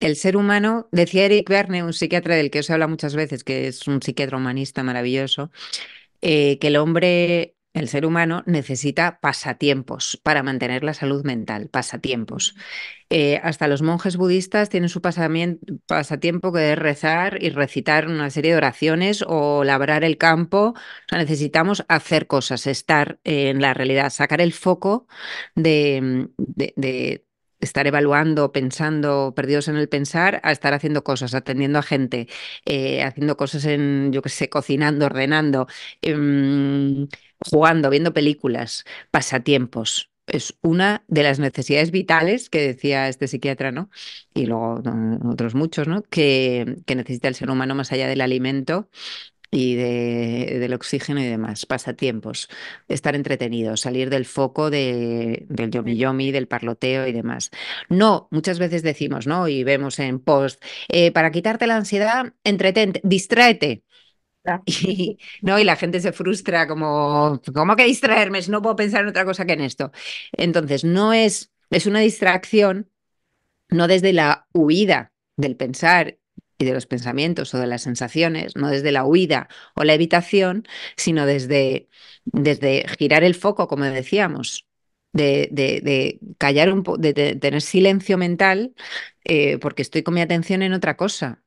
El ser humano, decía Eric Verne, un psiquiatra del que se habla muchas veces, que es un psiquiatra humanista maravilloso, eh, que el hombre, el ser humano, necesita pasatiempos para mantener la salud mental, pasatiempos. Eh, hasta los monjes budistas tienen su pasatiempo que es rezar y recitar una serie de oraciones o labrar el campo. O sea, necesitamos hacer cosas, estar en la realidad, sacar el foco de estar evaluando, pensando, perdidos en el pensar, a estar haciendo cosas, atendiendo a gente, eh, haciendo cosas en, yo qué sé, cocinando, ordenando, em, jugando, viendo películas, pasatiempos. Es una de las necesidades vitales que decía este psiquiatra, ¿no? Y luego mm, otros muchos, ¿no? Que, que necesita el ser humano más allá del alimento y de, del oxígeno y demás, pasatiempos, estar entretenidos, salir del foco del yomi yomi, del parloteo y demás. No, muchas veces decimos, ¿no? Y vemos en post, eh, para quitarte la ansiedad, entretente, distráete. Y, ¿no? y la gente se frustra como, ¿cómo que distraerme? No puedo pensar en otra cosa que en esto. Entonces, no es, es una distracción, no desde la huida del pensar y de los pensamientos o de las sensaciones, no desde la huida o la evitación, sino desde, desde girar el foco, como decíamos, de, de, callar un poco, de, tener silencio mental, eh, porque estoy con mi atención en otra cosa.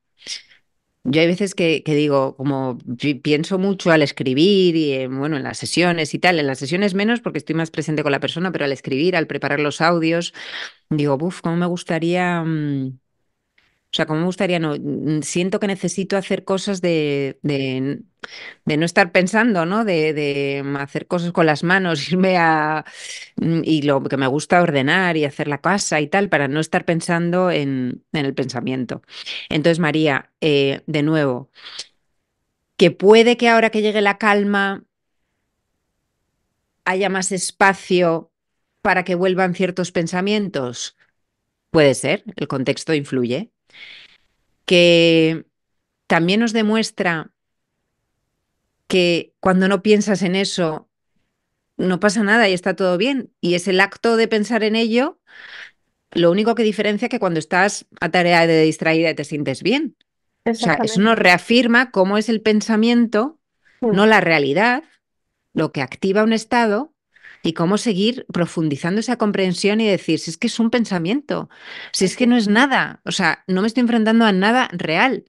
Yo hay veces que, digo, como pienso mucho al escribir y en, bueno, en las sesiones y tal, en las sesiones menos porque estoy más presente con la persona, pero al escribir, al preparar los audios, digo, uff, ¿cómo me gustaría mm, o sea, como me gustaría, no, mm, siento que necesito hacer cosas de, no estar pensando, ¿no? De, hacer cosas con las manos, irme a... Mm, y lo que me gusta ordenar y hacer la casa y tal, para no estar pensando en, el pensamiento. Entonces, María, eh, de nuevo, que puede que ahora que llegue la calma haya más espacio para que vuelvan ciertos pensamientos. Puede ser, el contexto influye que también nos demuestra que cuando no piensas en eso, no pasa nada y está todo bien. Y es el acto de pensar en ello lo único que diferencia que cuando estás a tarea de distraída te sientes bien. O sea, eso nos reafirma cómo es el pensamiento, no mm. la realidad, lo que activa un estado y cómo seguir profundizando esa comprensión y decir, si es que es un pensamiento, si es que no es nada, o sea, no me estoy enfrentando a nada real,